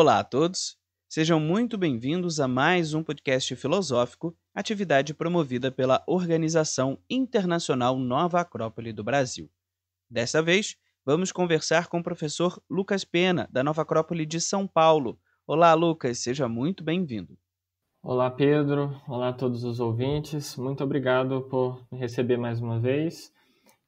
Olá a todos, sejam muito bem-vindos a mais um podcast filosófico, atividade promovida pela Organização Internacional Nova Acrópole do Brasil. Dessa vez, vamos conversar com o professor Lucas Pena, da Nova Acrópole de São Paulo. Olá, Lucas, seja muito bem-vindo. Olá, Pedro. Olá a todos os ouvintes. Muito obrigado por me receber mais uma vez.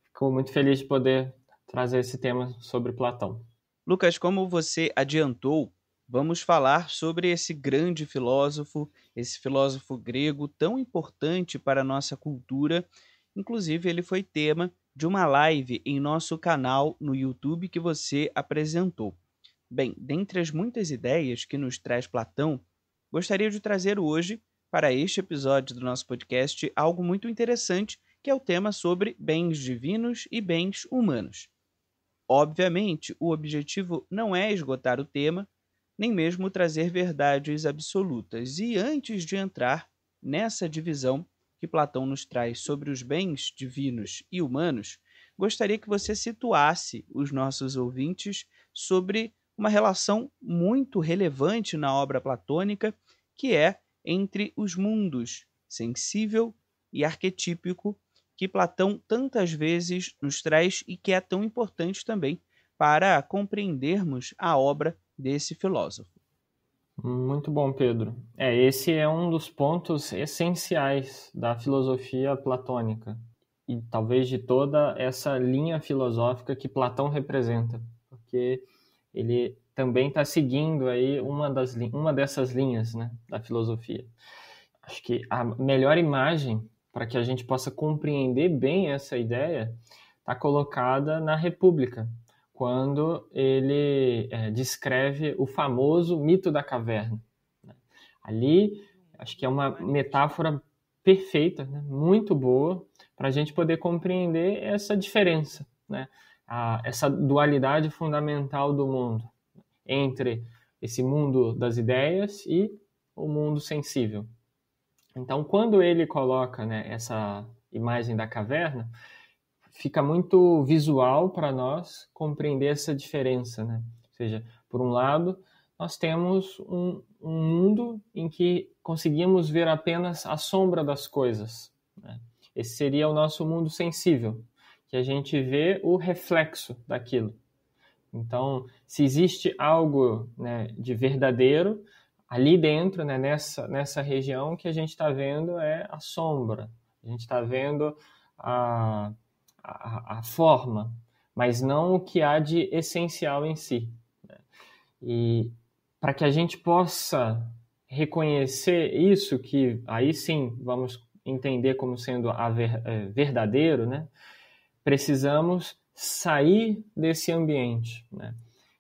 Fico muito feliz de poder trazer esse tema sobre Platão. Lucas, como você adiantou, vamos falar sobre esse grande filósofo, esse filósofo grego tão importante para a nossa cultura. Inclusive, ele foi tema de uma live em nosso canal no YouTube que você apresentou. Bem, dentre as muitas ideias que nos traz Platão, gostaria de trazer hoje, para este episódio do nosso podcast, algo muito interessante, que é o tema sobre bens divinos e bens humanos. Obviamente, o objetivo não é esgotar o tema, nem mesmo trazer verdades absolutas. E antes de entrar nessa divisão que Platão nos traz sobre os bens divinos e humanos, gostaria que você situasse os nossos ouvintes sobre uma relação muito relevante na obra platônica, que é entre os mundos sensível e arquetípico, que Platão tantas vezes nos traz e que é tão importante também para compreendermos a obra desse filósofo. Muito bom, Pedro. É, esse é um dos pontos essenciais da filosofia platônica e talvez de toda essa linha filosófica que Platão representa, porque ele também está seguindo aí uma, das, uma dessas linhas né, da filosofia. Acho que a melhor imagem para que a gente possa compreender bem essa ideia está colocada na República, quando ele é, descreve o famoso mito da caverna. Né? Ali, acho que é uma metáfora perfeita, né? muito boa, para a gente poder compreender essa diferença, né? a, essa dualidade fundamental do mundo né? entre esse mundo das ideias e o mundo sensível. Então, quando ele coloca né, essa imagem da caverna, fica muito visual para nós compreender essa diferença, né? Ou seja, por um lado, nós temos um, um mundo em que conseguimos ver apenas a sombra das coisas. Né? Esse seria o nosso mundo sensível, que a gente vê o reflexo daquilo. Então, se existe algo né, de verdadeiro ali dentro, né, nessa, nessa região, que a gente está vendo é a sombra. A gente está vendo a a, a forma, mas não o que há de essencial em si. Né? E para que a gente possa reconhecer isso, que aí sim vamos entender como sendo a ver, é, verdadeiro, né? precisamos sair desse ambiente. Né?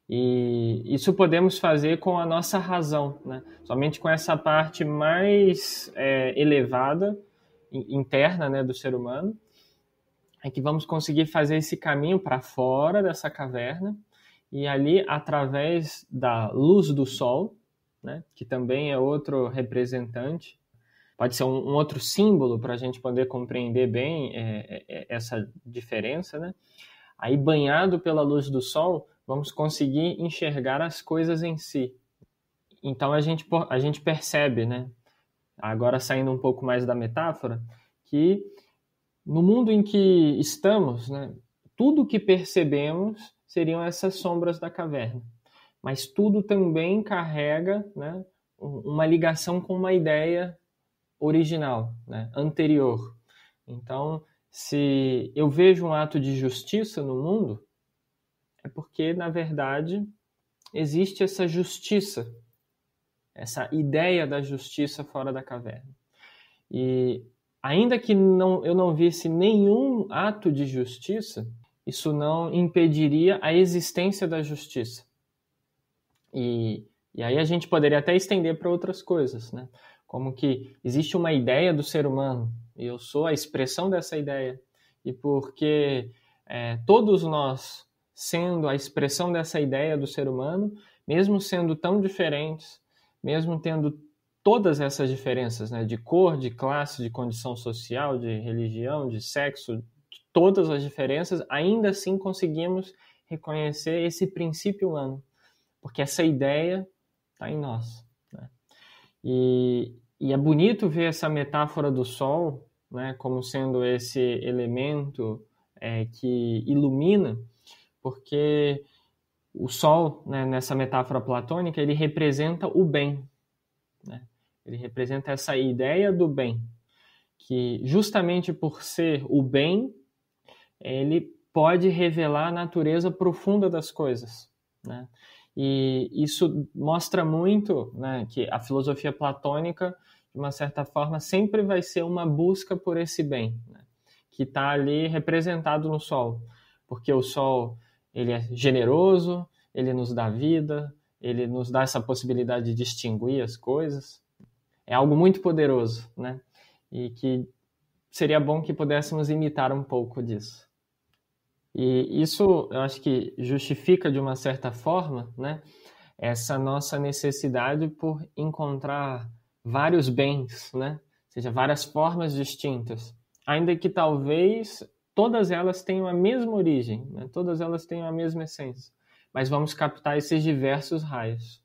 E isso podemos fazer com a nossa razão, né? somente com essa parte mais é, elevada, interna né, do ser humano, é que vamos conseguir fazer esse caminho para fora dessa caverna e ali, através da luz do sol, né, que também é outro representante, pode ser um, um outro símbolo para a gente poder compreender bem é, é, é, essa diferença, né? Aí, banhado pela luz do sol, vamos conseguir enxergar as coisas em si. Então, a gente, a gente percebe, né? Agora, saindo um pouco mais da metáfora, que no mundo em que estamos, né, tudo que percebemos seriam essas sombras da caverna. Mas tudo também carrega né, uma ligação com uma ideia original, né, anterior. Então, se eu vejo um ato de justiça no mundo, é porque, na verdade, existe essa justiça, essa ideia da justiça fora da caverna. E ainda que não, eu não visse nenhum ato de justiça, isso não impediria a existência da justiça. E, e aí a gente poderia até estender para outras coisas, né? Como que existe uma ideia do ser humano, e eu sou a expressão dessa ideia, e porque é, todos nós, sendo a expressão dessa ideia do ser humano, mesmo sendo tão diferentes, mesmo tendo todas essas diferenças, né? De cor, de classe, de condição social, de religião, de sexo, de todas as diferenças, ainda assim conseguimos reconhecer esse princípio humano, porque essa ideia está em nós. Né? E, e é bonito ver essa metáfora do sol, né? Como sendo esse elemento é, que ilumina, porque o sol, né, nessa metáfora platônica, ele representa o bem, ele representa essa ideia do bem, que justamente por ser o bem, ele pode revelar a natureza profunda das coisas, né? E isso mostra muito né, que a filosofia platônica, de uma certa forma, sempre vai ser uma busca por esse bem, né? que está ali representado no sol, porque o sol ele é generoso, ele nos dá vida, ele nos dá essa possibilidade de distinguir as coisas, é algo muito poderoso, né? E que seria bom que pudéssemos imitar um pouco disso. E isso, eu acho que justifica de uma certa forma, né? Essa nossa necessidade por encontrar vários bens, né? Ou seja, várias formas distintas, ainda que talvez todas elas tenham a mesma origem, né? todas elas tenham a mesma essência, mas vamos captar esses diversos raios.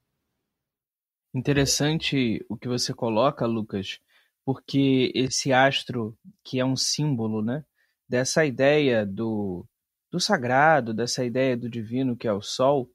Interessante o que você coloca, Lucas, porque esse astro, que é um símbolo, né, dessa ideia do, do sagrado, dessa ideia do divino que é o sol,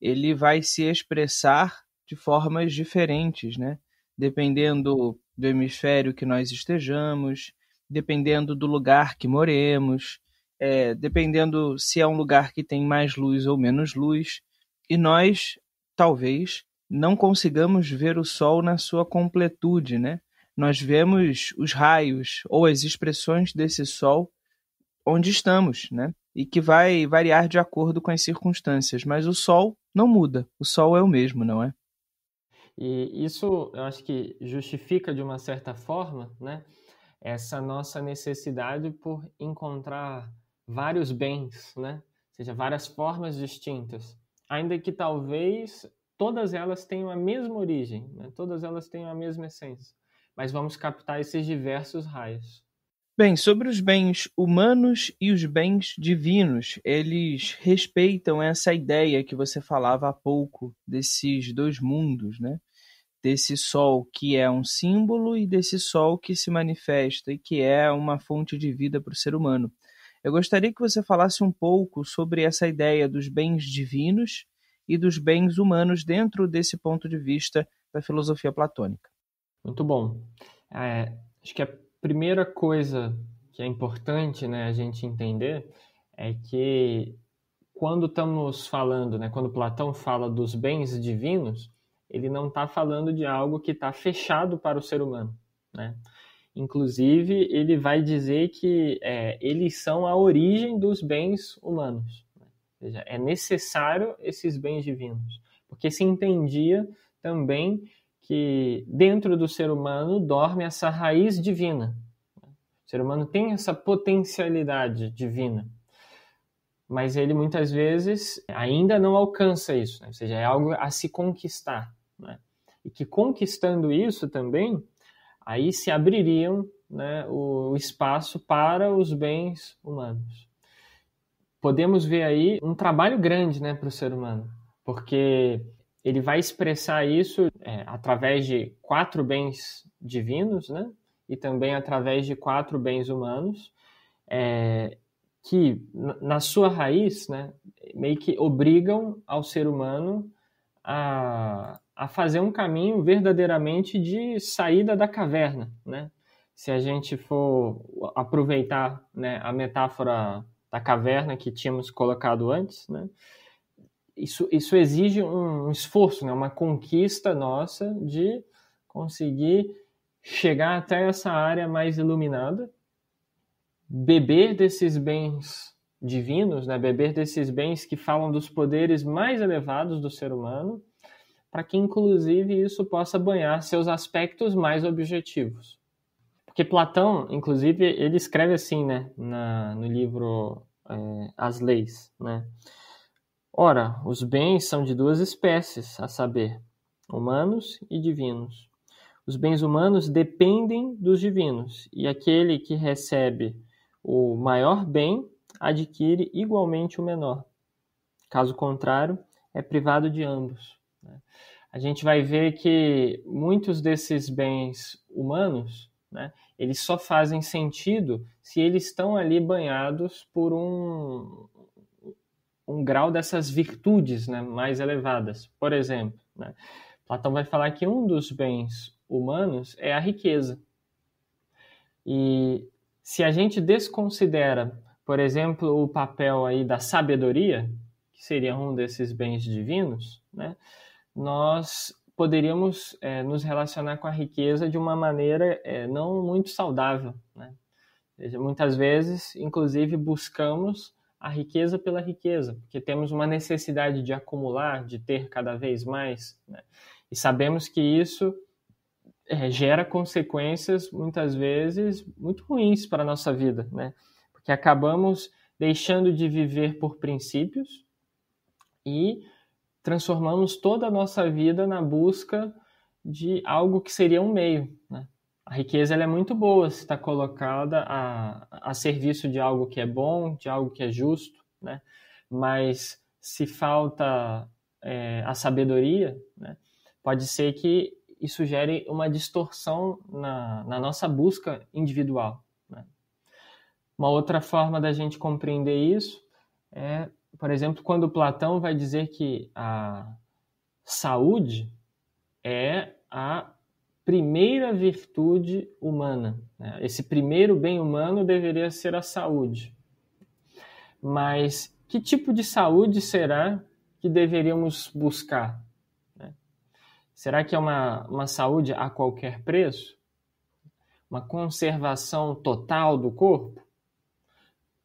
ele vai se expressar de formas diferentes, né? Dependendo do hemisfério que nós estejamos, dependendo do lugar que moremos, é, dependendo se é um lugar que tem mais luz ou menos luz. E nós, talvez, não consigamos ver o sol na sua completude, né? Nós vemos os raios ou as expressões desse sol onde estamos, né? E que vai variar de acordo com as circunstâncias, mas o sol não muda, o sol é o mesmo, não é? E isso eu acho que justifica de uma certa forma, né? Essa nossa necessidade por encontrar vários bens, né? Ou seja, várias formas distintas. Ainda que talvez todas elas têm a mesma origem, né? todas elas têm a mesma essência, mas vamos captar esses diversos raios. Bem, sobre os bens humanos e os bens divinos, eles respeitam essa ideia que você falava há pouco desses dois mundos, né? Desse sol que é um símbolo e desse sol que se manifesta e que é uma fonte de vida para o ser humano. Eu gostaria que você falasse um pouco sobre essa ideia dos bens divinos e dos bens humanos dentro desse ponto de vista da filosofia platônica. Muito bom. É, acho que a primeira coisa que é importante né, a gente entender é que quando estamos falando, né, quando Platão fala dos bens divinos, ele não está falando de algo que está fechado para o ser humano. Né? Inclusive, ele vai dizer que é, eles são a origem dos bens humanos. Ou seja, é necessário esses bens divinos, porque se entendia também que dentro do ser humano dorme essa raiz divina. O ser humano tem essa potencialidade divina, mas ele muitas vezes ainda não alcança isso, né? ou seja, é algo a se conquistar. Né? E que conquistando isso também, aí se abririam né, o espaço para os bens humanos podemos ver aí um trabalho grande né, para o ser humano, porque ele vai expressar isso é, através de quatro bens divinos, né? E também através de quatro bens humanos, é, que na sua raiz, né, meio que obrigam ao ser humano a, a fazer um caminho verdadeiramente de saída da caverna, né? Se a gente for aproveitar né, a metáfora na caverna que tínhamos colocado antes, né? Isso, isso exige um esforço, né? uma conquista nossa de conseguir chegar até essa área mais iluminada, beber desses bens divinos, né? beber desses bens que falam dos poderes mais elevados do ser humano, para que inclusive isso possa banhar seus aspectos mais objetivos. Porque Platão, inclusive, ele escreve assim, né, na, no livro é, as leis, né? Ora, os bens são de duas espécies, a saber, humanos e divinos. Os bens humanos dependem dos divinos, e aquele que recebe o maior bem adquire igualmente o menor. Caso contrário, é privado de ambos. Né? A gente vai ver que muitos desses bens humanos, né, eles só fazem sentido se eles estão ali banhados por um, um grau dessas virtudes né, mais elevadas. Por exemplo, né, Platão vai falar que um dos bens humanos é a riqueza. E se a gente desconsidera, por exemplo, o papel aí da sabedoria, que seria um desses bens divinos, né, nós poderíamos é, nos relacionar com a riqueza de uma maneira é, não muito saudável. Né? Seja, muitas vezes, inclusive, buscamos a riqueza pela riqueza, porque temos uma necessidade de acumular, de ter cada vez mais, né? e sabemos que isso é, gera consequências, muitas vezes, muito ruins para a nossa vida, né? porque acabamos deixando de viver por princípios e transformamos toda a nossa vida na busca de algo que seria um meio. Né? A riqueza é muito boa se está colocada a, a serviço de algo que é bom, de algo que é justo, né? mas se falta é, a sabedoria, né? pode ser que isso gere uma distorção na, na nossa busca individual. Né? Uma outra forma da gente compreender isso é por exemplo, quando Platão vai dizer que a saúde é a primeira virtude humana. Né? Esse primeiro bem humano deveria ser a saúde. Mas que tipo de saúde será que deveríamos buscar? Né? Será que é uma, uma saúde a qualquer preço? Uma conservação total do corpo?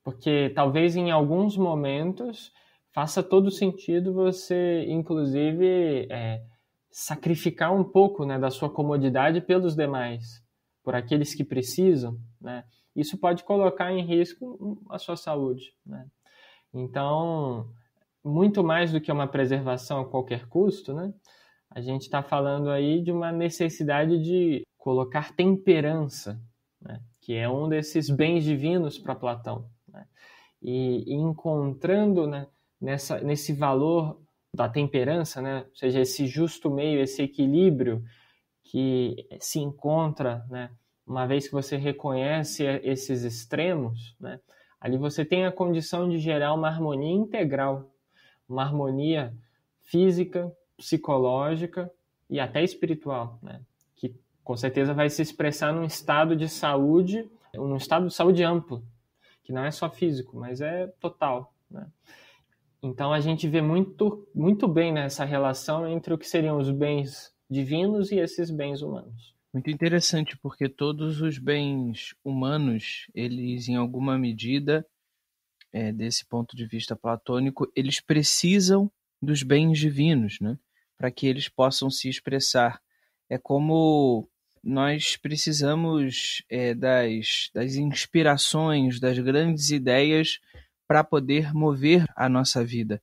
Porque talvez em alguns momentos faça todo sentido você, inclusive, é, sacrificar um pouco né, da sua comodidade pelos demais, por aqueles que precisam, né? Isso pode colocar em risco a sua saúde, né? Então, muito mais do que uma preservação a qualquer custo, né? A gente está falando aí de uma necessidade de colocar temperança, né? que é um desses bens divinos para Platão. Né? E, e, encontrando né, nessa, nesse valor da temperança, né, ou seja, esse justo meio, esse equilíbrio que se encontra, né, uma vez que você reconhece esses extremos, né, ali você tem a condição de gerar uma harmonia integral, uma harmonia física, psicológica e até espiritual, né, que com certeza vai se expressar num estado de saúde, num estado de saúde amplo, que não é só físico, mas é total. Né? Então a gente vê muito, muito bem nessa relação entre o que seriam os bens divinos e esses bens humanos. Muito interessante, porque todos os bens humanos, eles em alguma medida, é, desse ponto de vista platônico, eles precisam dos bens divinos, né? Para que eles possam se expressar. É como nós precisamos é, das, das inspirações, das grandes ideias para poder mover a nossa vida.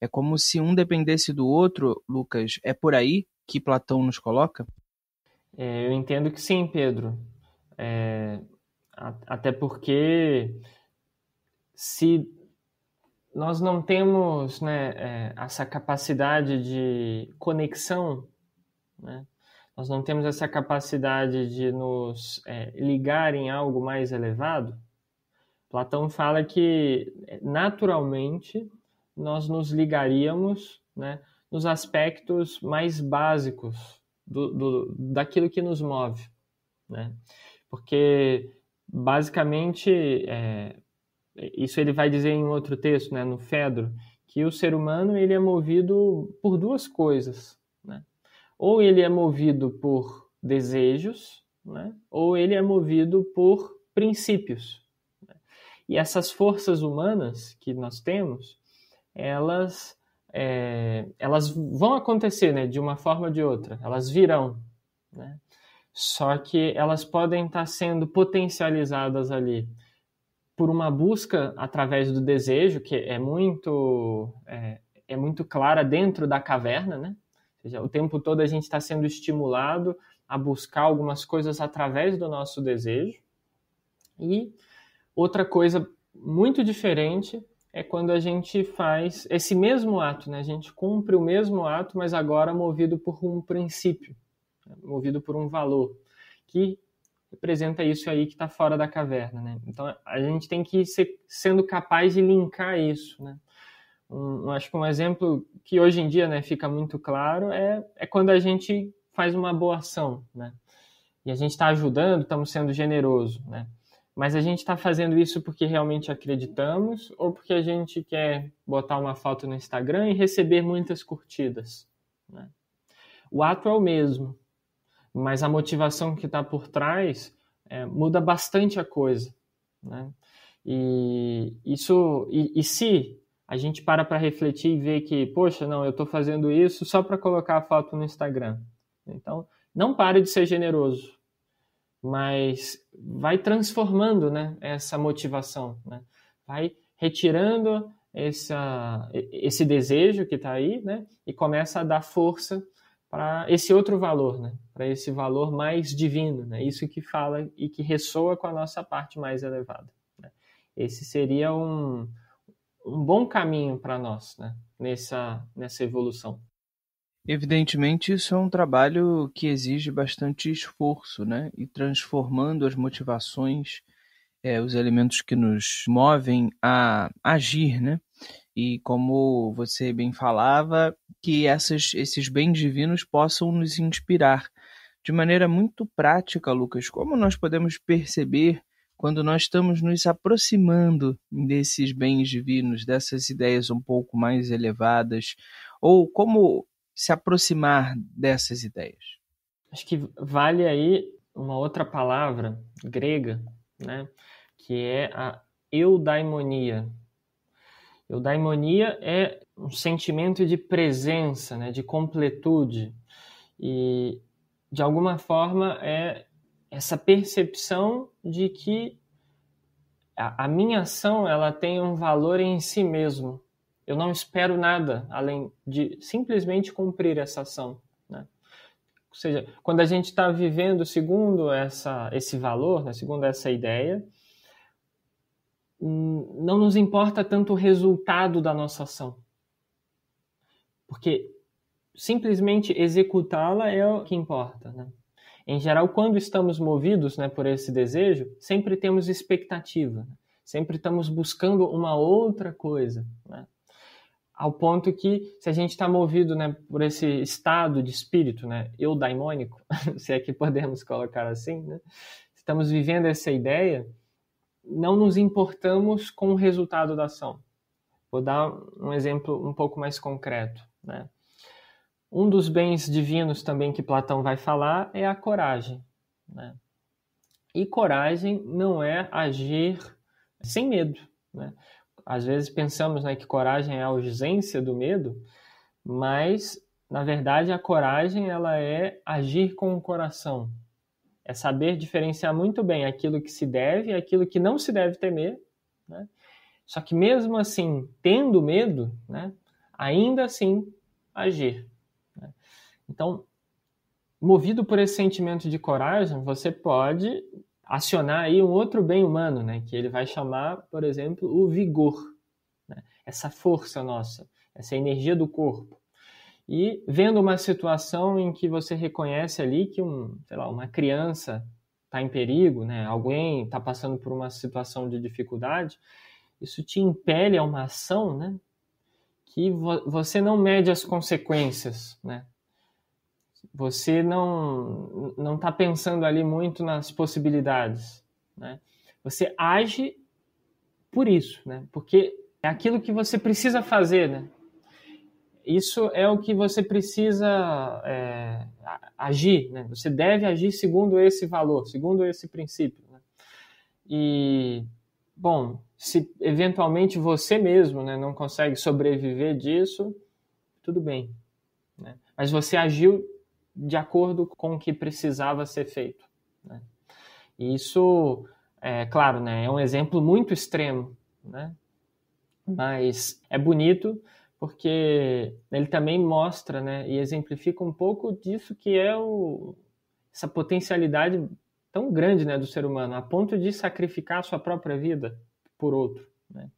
É como se um dependesse do outro, Lucas. É por aí que Platão nos coloca? É, eu entendo que sim, Pedro. É, a, até porque se nós não temos né, é, essa capacidade de conexão né, nós não temos essa capacidade de nos é, ligar em algo mais elevado? Platão fala que é, naturalmente nós nos ligaríamos né, nos aspectos mais básicos do, do, daquilo que nos move. Né? Porque, basicamente, é, isso ele vai dizer em outro texto, né, no Fedro, que o ser humano ele é movido por duas coisas. Né? ou ele é movido por desejos, né? ou ele é movido por princípios. Né? E essas forças humanas que nós temos, elas, é, elas vão acontecer né? de uma forma ou de outra, elas virão. Né? Só que elas podem estar sendo potencializadas ali por uma busca através do desejo, que é muito, é, é muito clara dentro da caverna, né? seja, o tempo todo a gente está sendo estimulado a buscar algumas coisas através do nosso desejo. E outra coisa muito diferente é quando a gente faz esse mesmo ato, né? A gente cumpre o mesmo ato, mas agora movido por um princípio, né? movido por um valor, que representa isso aí que está fora da caverna, né? Então a gente tem que ir sendo capaz de linkar isso, né? Um, acho que um exemplo que hoje em dia né, fica muito claro é, é quando a gente faz uma boa ação, né? E a gente está ajudando, estamos sendo generoso, né? Mas a gente está fazendo isso porque realmente acreditamos ou porque a gente quer botar uma foto no Instagram e receber muitas curtidas, né? O ato é o mesmo, mas a motivação que está por trás é, muda bastante a coisa, né? E isso e, e se a gente para para refletir e ver que, poxa, não, eu estou fazendo isso só para colocar a foto no Instagram. Então, não pare de ser generoso, mas vai transformando né, essa motivação, né? vai retirando essa, esse desejo que está aí né, e começa a dar força para esse outro valor, né? para esse valor mais divino, né? isso que fala e que ressoa com a nossa parte mais elevada. Né? Esse seria um, um bom caminho para nós né? nessa, nessa evolução. Evidentemente, isso é um trabalho que exige bastante esforço, né? E transformando as motivações, é, os elementos que nos movem a agir, né? E como você bem falava, que essas, esses bens divinos possam nos inspirar. De maneira muito prática, Lucas, como nós podemos perceber quando nós estamos nos aproximando desses bens divinos, dessas ideias um pouco mais elevadas, ou como se aproximar dessas ideias? Acho que vale aí uma outra palavra grega, né, que é a eudaimonia. Eudaimonia é um sentimento de presença, né, de completude. E, de alguma forma, é essa percepção de que a, a minha ação ela tem um valor em si mesmo. Eu não espero nada além de simplesmente cumprir essa ação. Né? Ou seja, quando a gente está vivendo segundo essa, esse valor, né, segundo essa ideia, hum, não nos importa tanto o resultado da nossa ação. Porque simplesmente executá-la é o que importa. Né? Em geral, quando estamos movidos né, por esse desejo, sempre temos expectativa, né? sempre estamos buscando uma outra coisa. Né? Ao ponto que, se a gente está movido né, por esse estado de espírito, né, eu daimônico, se é que podemos colocar assim, né? estamos vivendo essa ideia, não nos importamos com o resultado da ação. Vou dar um exemplo um pouco mais concreto. Né? Um dos bens divinos também que Platão vai falar é a coragem. Né? E coragem não é agir sem medo. Né? Às vezes pensamos né, que coragem é a ausência do medo, mas na verdade a coragem ela é agir com o coração. É saber diferenciar muito bem aquilo que se deve e aquilo que não se deve temer. Né? Só que mesmo assim, tendo medo, né, ainda assim agir. Então, movido por esse sentimento de coragem, você pode acionar aí um outro bem humano, né? Que ele vai chamar, por exemplo, o vigor, né? essa força nossa, essa energia do corpo. E vendo uma situação em que você reconhece ali que um, sei lá, uma criança está em perigo, né? Alguém está passando por uma situação de dificuldade, isso te impele a uma ação, né? Que vo você não mede as consequências, né? você não não está pensando ali muito nas possibilidades, né? Você age por isso, né? Porque é aquilo que você precisa fazer, né? Isso é o que você precisa é, agir, né? Você deve agir segundo esse valor, segundo esse princípio. Né? E bom, se eventualmente você mesmo né, não consegue sobreviver disso, tudo bem, né? Mas você agiu de acordo com o que precisava ser feito. Né? E isso, é claro, né, é um exemplo muito extremo, né? mas é bonito porque ele também mostra né, e exemplifica um pouco disso que é o, essa potencialidade tão grande né, do ser humano, a ponto de sacrificar a sua própria vida por outro. Né?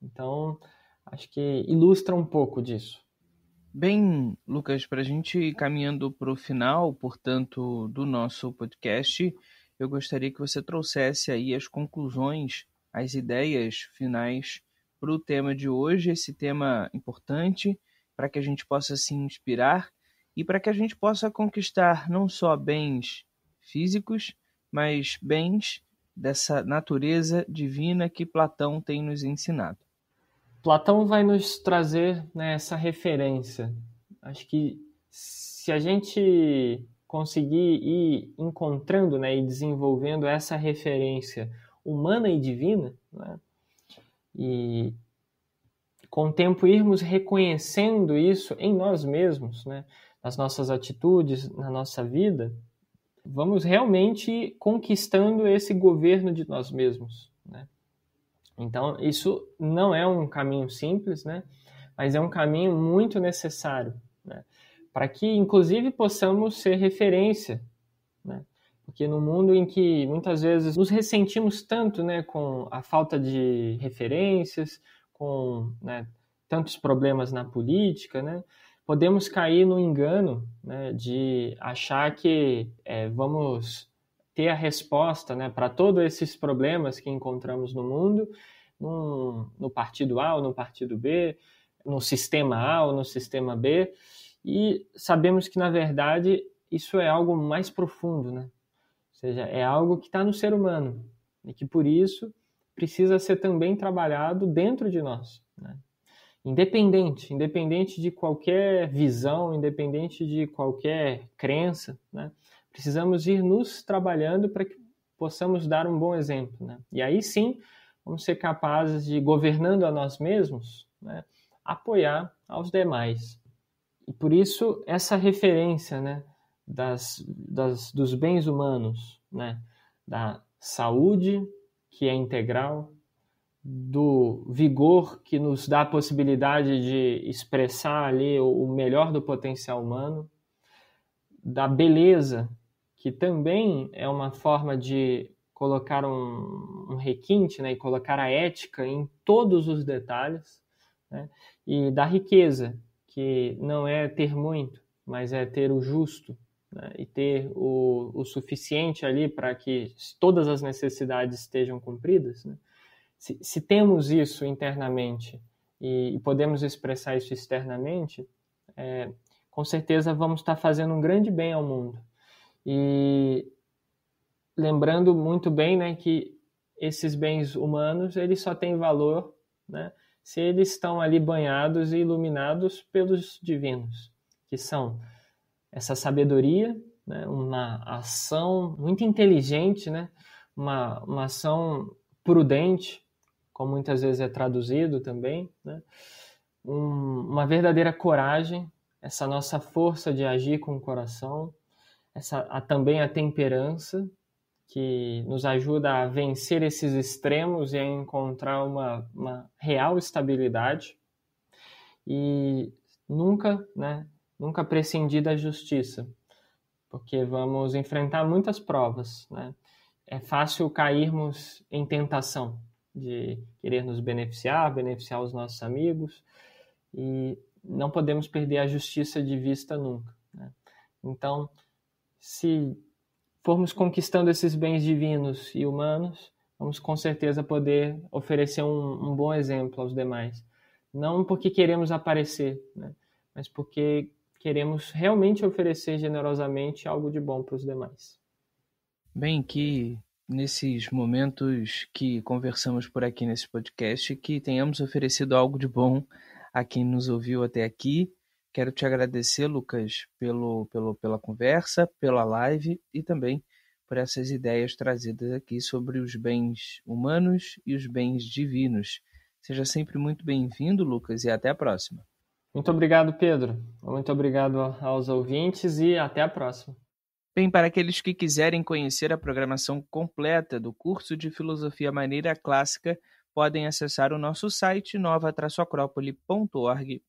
Então, acho que ilustra um pouco disso. Bem, Lucas, para a gente ir caminhando para o final, portanto, do nosso podcast, eu gostaria que você trouxesse aí as conclusões, as ideias finais para o tema de hoje, esse tema importante, para que a gente possa se inspirar e para que a gente possa conquistar não só bens físicos, mas bens dessa natureza divina que Platão tem nos ensinado. Platão vai nos trazer né, essa referência. Acho que se a gente conseguir ir encontrando né, e desenvolvendo essa referência humana e divina, né, e com o tempo irmos reconhecendo isso em nós mesmos, né, nas nossas atitudes, na nossa vida, vamos realmente conquistando esse governo de nós mesmos. Né? Então, isso não é um caminho simples, né? Mas é um caminho muito necessário, né? Para que, inclusive, possamos ser referência, né? Porque no mundo em que muitas vezes nos ressentimos tanto, né, com a falta de referências, com né, tantos problemas na política, né? Podemos cair no engano né, de achar que é, vamos ter a resposta né, para todos esses problemas que encontramos no mundo, num, no partido A ou no partido B, no sistema A ou no sistema B, e sabemos que, na verdade, isso é algo mais profundo, né? ou seja, é algo que está no ser humano e que, por isso, precisa ser também trabalhado dentro de nós. Né? Independente, independente de qualquer visão, independente de qualquer crença, né? precisamos ir nos trabalhando para que possamos dar um bom exemplo. Né? E aí sim, vamos ser capazes de, governando a nós mesmos, né, apoiar aos demais. E por isso, essa referência né, das, das, dos bens humanos, né, da saúde, que é integral, do vigor que nos dá a possibilidade de expressar ali o melhor do potencial humano, da beleza que também é uma forma de colocar um, um requinte né, e colocar a ética em todos os detalhes, né, e da riqueza, que não é ter muito, mas é ter o justo né, e ter o, o suficiente ali para que todas as necessidades estejam cumpridas. Né? Se, se, temos isso internamente e, e podemos expressar isso externamente, é, com certeza vamos estar fazendo um grande bem ao mundo. E lembrando muito bem, né, que esses bens humanos, eles só têm valor, né, se eles estão ali banhados e iluminados pelos divinos, que são essa sabedoria, né, uma ação muito inteligente, né, uma, uma ação prudente, como muitas vezes é traduzido também, né, um, uma verdadeira coragem, essa nossa força de agir com o coração, essa, a, também a temperança, que nos ajuda a vencer esses extremos e a encontrar uma, uma real estabilidade. E nunca, né, nunca prescindir da justiça, porque vamos enfrentar muitas provas, né? É fácil cairmos em tentação de querer nos beneficiar, beneficiar os nossos amigos, e não podemos perder a justiça de vista nunca. Né? Então, se formos conquistando esses bens divinos e humanos, vamos com certeza poder oferecer um, um bom exemplo aos demais. Não porque queremos aparecer, né? mas porque queremos realmente oferecer generosamente algo de bom para os demais. Bem, que nesses momentos que conversamos por aqui nesse podcast, que tenhamos oferecido algo de bom a quem nos ouviu até aqui Quero te agradecer, Lucas, pelo, pelo, pela conversa, pela live e também por essas ideias trazidas aqui sobre os bens humanos e os bens divinos. Seja sempre muito bem-vindo, Lucas, e até a próxima. Muito obrigado, Pedro. Muito obrigado aos ouvintes e até a próxima. Bem, para aqueles que quiserem conhecer a programação completa do curso de Filosofia Maneira Clássica, podem acessar o nosso site nova-acrópole.org.br.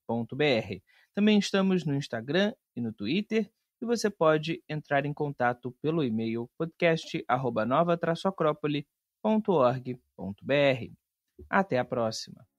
Também estamos no Instagram e no Twitter e você pode entrar em contato pelo e-mail podcast@nova-acrópole.org.br. Até a próxima.